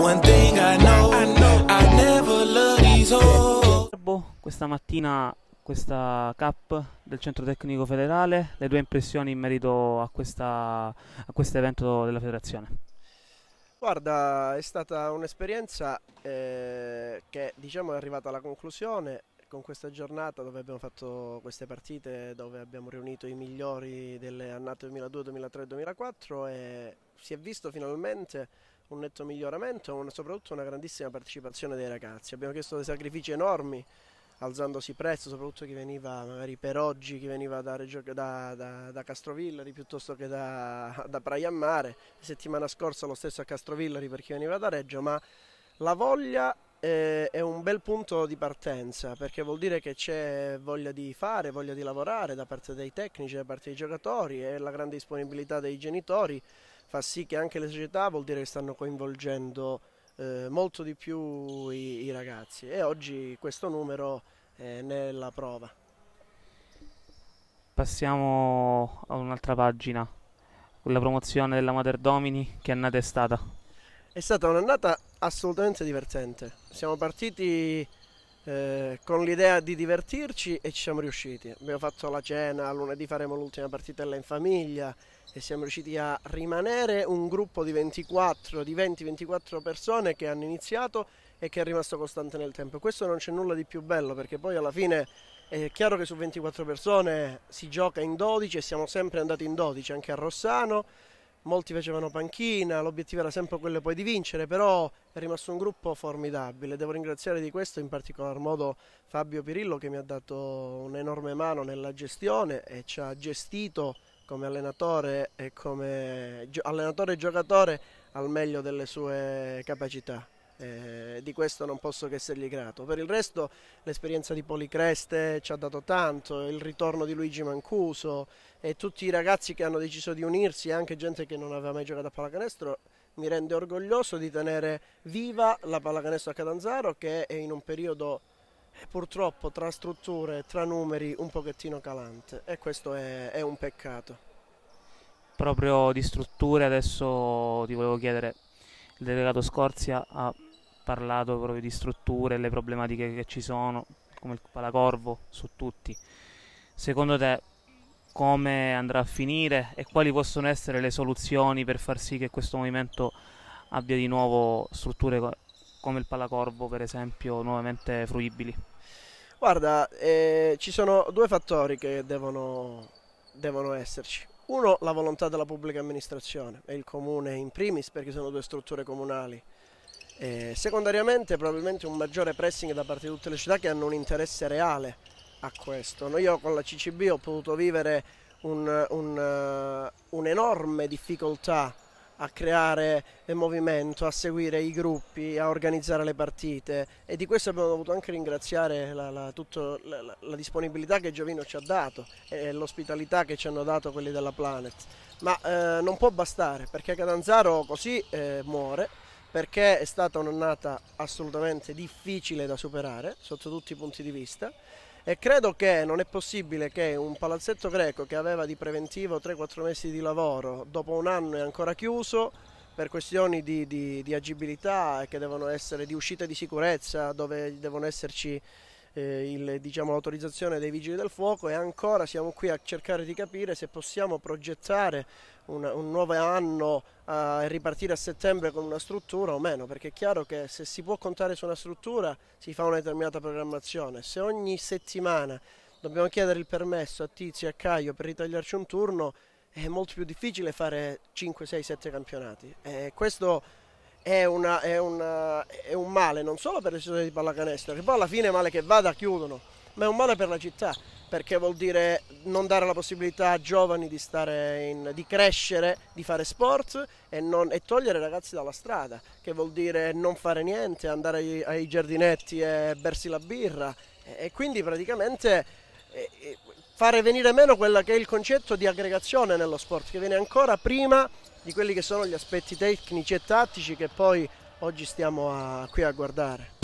one thing I know, I know I never love these hoes. Boh, questa mattina questa CAP del Centro Tecnico Federale, le tue impressioni in merito a, questa, a questo evento della federazione? Guarda, è stata un'esperienza eh, che diciamo è arrivata alla conclusione con questa giornata dove abbiamo fatto queste partite, dove abbiamo riunito i migliori delle annate 2002, 2003 2004 e si è visto finalmente un netto miglioramento e soprattutto una grandissima partecipazione dei ragazzi. Abbiamo chiesto dei sacrifici enormi alzandosi presto, soprattutto chi veniva magari per oggi, chi veniva da, da, da, da Castrovillari piuttosto che da, da Praia Mare, la settimana scorsa lo stesso a Castrovillari per chi veniva da Reggio, ma la voglia eh, è un bel punto di partenza perché vuol dire che c'è voglia di fare, voglia di lavorare da parte dei tecnici, da parte dei giocatori e la grande disponibilità dei genitori fa sì che anche le società vuol dire che stanno coinvolgendo eh, molto di più i, i, ragazzi e oggi questo numero ne è la prova. Passiamo a un'altra pagina, la promozione della Mater Domini, che annata è stata? È stata un'annata assolutamente divertente, siamo partiti eh, con l'idea di divertirci e ci siamo riusciti. Abbiamo fatto la cena, lunedì faremo l'ultima partitella in famiglia e siamo riusciti a rimanere un gruppo di 24, di 20-24 persone che hanno iniziato e che è rimasto costante nel tempo. Questo non c'è nulla di più bello perché poi alla fine è chiaro che su 24 persone si gioca in 12 e siamo sempre andati in 12 anche a Rossano molti facevano panchina, l'obiettivo era sempre quello poi di vincere, però è rimasto un gruppo formidabile. Devo ringraziare di questo in particolar modo Fabio Pirillo che mi ha dato un'enorme mano nella gestione e ci ha gestito come allenatore e come allenatore e giocatore al meglio delle sue capacità eh, di questo non posso che essergli grato. Per il resto l'esperienza di Policreste ci ha dato tanto, il ritorno di Luigi Mancuso e tutti i ragazzi che hanno deciso di unirsi, anche gente che non aveva mai giocato a pallacanestro, mi rende orgoglioso di tenere viva la pallacanestro a Catanzaro che è in un periodo eh, purtroppo tra strutture, tra numeri un pochettino calante e questo è, è un peccato. Proprio di strutture adesso ti volevo chiedere, il delegato Scorzia ha parlato proprio di strutture e le problematiche che ci sono, come il palacorvo su tutti. Secondo te come andrà a finire e quali possono essere le soluzioni per far sì che questo movimento abbia di nuovo strutture come il palacorvo, per esempio, nuovamente fruibili? Guarda, eh, ci sono due fattori che devono, devono esserci. Uno, la volontà della pubblica amministrazione e il comune in primis, perché sono due strutture comunali. Eh, secondariamente probabilmente un maggiore pressing da parte di tutte le città che hanno un interesse reale a questo. No, io con la CCB ho potuto vivere eh, un'enorme un, uh, difficoltà a creare il movimento, a seguire i gruppi, a organizzare le partite e di questo abbiamo dovuto anche ringraziare la, la, tutto, la, la disponibilità che Giovino ci ha dato e l'ospitalità che ci hanno dato quelli della Planet. Ma eh, non può bastare perché Catanzaro così eh, muore perché è stata un'annata assolutamente difficile da superare sotto tutti i punti di vista e credo che non è possibile che un palazzetto greco che aveva di preventivo 3-4 mesi di lavoro dopo un anno è ancora chiuso per questioni di, di, di agibilità che devono essere di uscita di sicurezza dove devono esserci eh, diciamo, l'autorizzazione dei vigili del fuoco e ancora siamo qui a cercare di capire se possiamo progettare un, un nuovo anno e ripartire a settembre con una struttura o meno, perché è chiaro che se si può contare su una struttura si fa una determinata programmazione, se ogni settimana dobbiamo chiedere il permesso a Tizio e a Caio per ritagliarci un turno è molto più difficile fare 5, 6, 7 campionati e eh, questo è, una, è, una, è, un male non solo per le società di pallacanestro, che poi alla fine male che vada chiudono, ma è un male per la città, perché vuol dire non dare la possibilità a giovani di, in, di crescere, di fare sport e, non, e, togliere i ragazzi dalla strada, che vuol dire non fare niente, andare ai, ai giardinetti e bersi la birra e, e quindi praticamente e, fare venire meno quello che è il concetto di aggregazione nello sport, che viene ancora prima di quelli che sono gli aspetti tecnici e tattici che poi oggi stiamo a, qui a guardare.